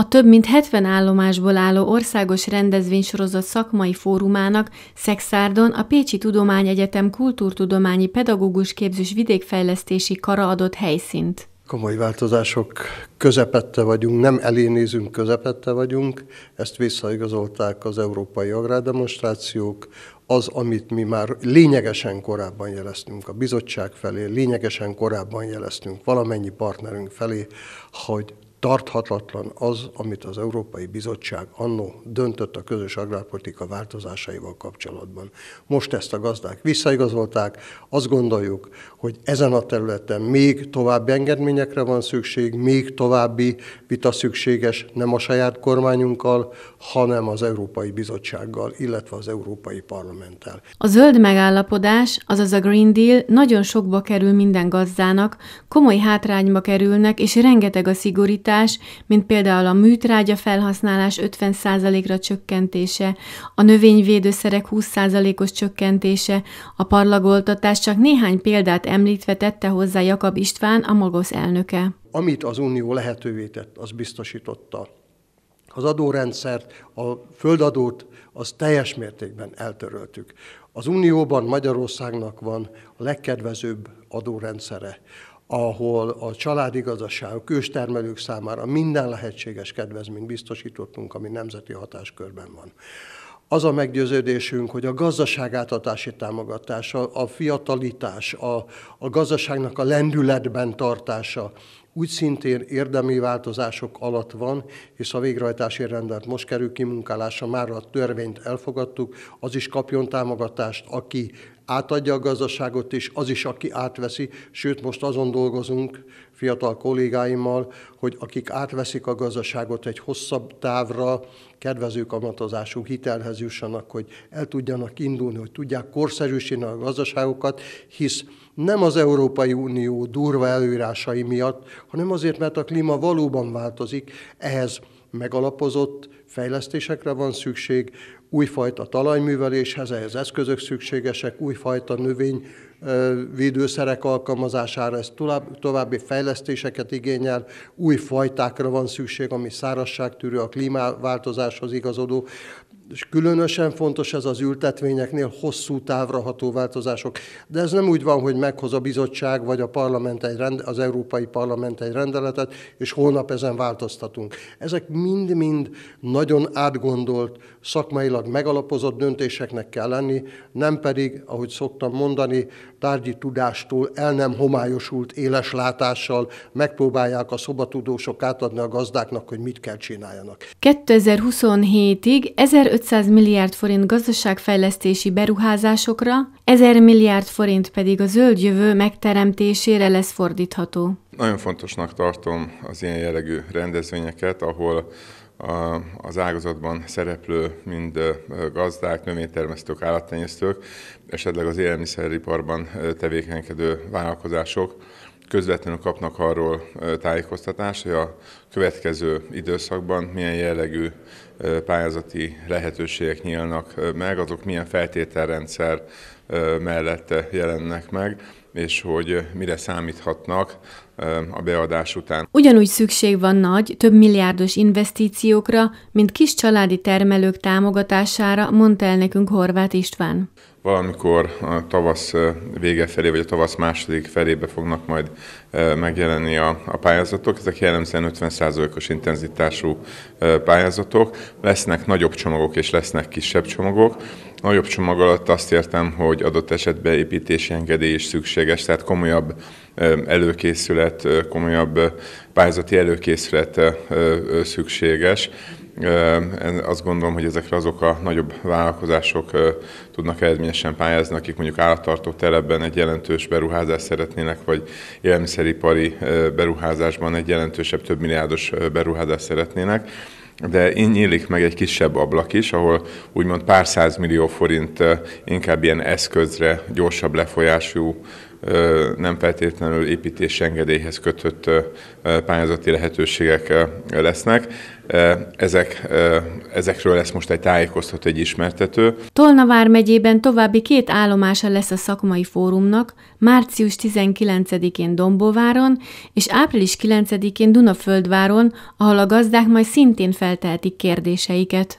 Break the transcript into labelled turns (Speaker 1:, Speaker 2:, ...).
Speaker 1: A több mint 70 állomásból álló országos rendezvénysorozat szakmai fórumának Szexárdon a Pécsi Tudományegyetem kultúrtudományi pedagógus képzős vidékfejlesztési kara adott helyszínt.
Speaker 2: Komoly változások közepette vagyunk, nem elénézünk, közepette vagyunk, ezt visszaigazolták az európai agrárdemonstrációk, az, amit mi már lényegesen korábban jeleztünk a bizottság felé, lényegesen korábban jeleztünk valamennyi partnerünk felé, hogy tarthatatlan az, amit az Európai Bizottság annó döntött a közös agrárpolitika változásaival kapcsolatban. Most ezt a gazdák visszaigazolták, azt gondoljuk, hogy ezen a területen még további engedményekre van szükség, még további vita szükséges nem a saját kormányunkkal, hanem az Európai Bizottsággal, illetve az Európai
Speaker 1: Parlamenttel. A zöld megállapodás, azaz a Green Deal nagyon sokba kerül minden gazdának, komoly hátrányba kerülnek, és rengeteg a szigorítás, javítás, mint például a műtrágya felhasználás 50%-ra csökkentése, a növényvédőszerek 20%-os csökkentése, a parlagoltatás csak néhány példát említve tette hozzá Jakab István, a Mogosz elnöke.
Speaker 2: Amit az Unió lehetővé tett, az biztosította az adórendszert, a földadót, az teljes mértékben eltöröltük. Az Unióban Magyarországnak van a legkedvezőbb adórendszere ahol a családigazdaságok, kőstermelők számára minden lehetséges kedvezményt biztosítottunk, ami nemzeti hatáskörben van. Az a meggyőződésünk, hogy a gazdaságátatási támogatása, a fiatalítás, a, a gazdaságnak a lendületben tartása úgy szintén érdemi változások alatt van, és a végrehajtási rendelet most kerül kimunkálása, már a törvényt elfogadtuk, az is kapjon támogatást, aki átadja a gazdaságot, és az is, aki átveszi, sőt most azon dolgozunk fiatal kollégáimmal, hogy akik átveszik a gazdaságot egy hosszabb távra, kedvező kamatozású hitelhez jussanak, hogy el tudjanak indulni, hogy tudják korszerűsíteni a gazdaságokat, hisz nem az Európai Unió durva előírásai miatt, hanem azért, mert a klíma valóban változik, ehhez megalapozott fejlesztésekre van szükség, újfajta talajműveléshez, ehhez eszközök szükségesek, újfajta növény védőszerek alkalmazására, ez további fejlesztéseket igényel, új fajtákra van szükség, ami szárazságtűrő, a klímaváltozáshoz igazodó. És különösen fontos ez az ültetvényeknél hosszú távra ható változások. De ez nem úgy van, hogy meghoz a bizottság vagy a parlament egy rend, az Európai Parlament egy rendeletet, és holnap ezen változtatunk. Ezek mind-mind nagyon átgondolt, szakmailag megalapozott döntéseknek kell lenni, nem pedig, ahogy szoktam mondani, tárgyi tudástól el nem homályosult éles látással megpróbálják a szobatudósok átadni a gazdáknak, hogy mit kell csináljanak.
Speaker 1: 2027-ig 1500 500 milliárd forint gazdaságfejlesztési beruházásokra, 1000 milliárd forint pedig a zöld jövő megteremtésére lesz fordítható.
Speaker 3: Nagyon fontosnak tartom az ilyen jellegű rendezvényeket, ahol az ágazatban szereplő mind gazdák, növénytermesztők, állattenyésztők, esetleg az élelmiszeriparban tevékenykedő vállalkozások közvetlenül kapnak arról tájékoztatást, hogy a következő időszakban milyen jellegű pályázati lehetőségek nyílnak meg, azok milyen feltételrendszer mellette jelennek meg, és hogy mire számíthatnak a beadás után.
Speaker 1: Ugyanúgy szükség van nagy, több milliárdos investíciókra, mint kis családi termelők támogatására, mondta el nekünk Horváth István.
Speaker 3: Valamikor a tavasz vége felé, vagy a tavasz második felébe fognak majd megjelenni a, a pályázatok. Ezek jellemzően 50%-os intenzitású pályázatok. Lesznek nagyobb csomagok és lesznek kisebb csomagok nagyobb csomag alatt azt értem, hogy adott esetben építési engedély is szükséges, tehát komolyabb előkészület, komolyabb pályázati előkészület szükséges. Azt gondolom, hogy ezekre azok a nagyobb vállalkozások tudnak eredményesen pályázni, akik mondjuk állattartó telepben egy jelentős beruházást szeretnének, vagy élelmiszeripari beruházásban egy jelentősebb, több milliárdos beruházást szeretnének de így nyílik meg egy kisebb ablak is, ahol úgymond pár millió forint eh, inkább ilyen eszközre, gyorsabb lefolyású nem feltétlenül építési engedélyhez kötött pályázati lehetőségek lesznek. Ezek, ezekről lesz most egy tájékoztató, egy ismertető.
Speaker 1: Tolna vármegyében további két állomása lesz a szakmai fórumnak, március 19-én Dombováron és április 9-én Dunaföldváron, ahol a gazdák majd szintén feltehetik kérdéseiket.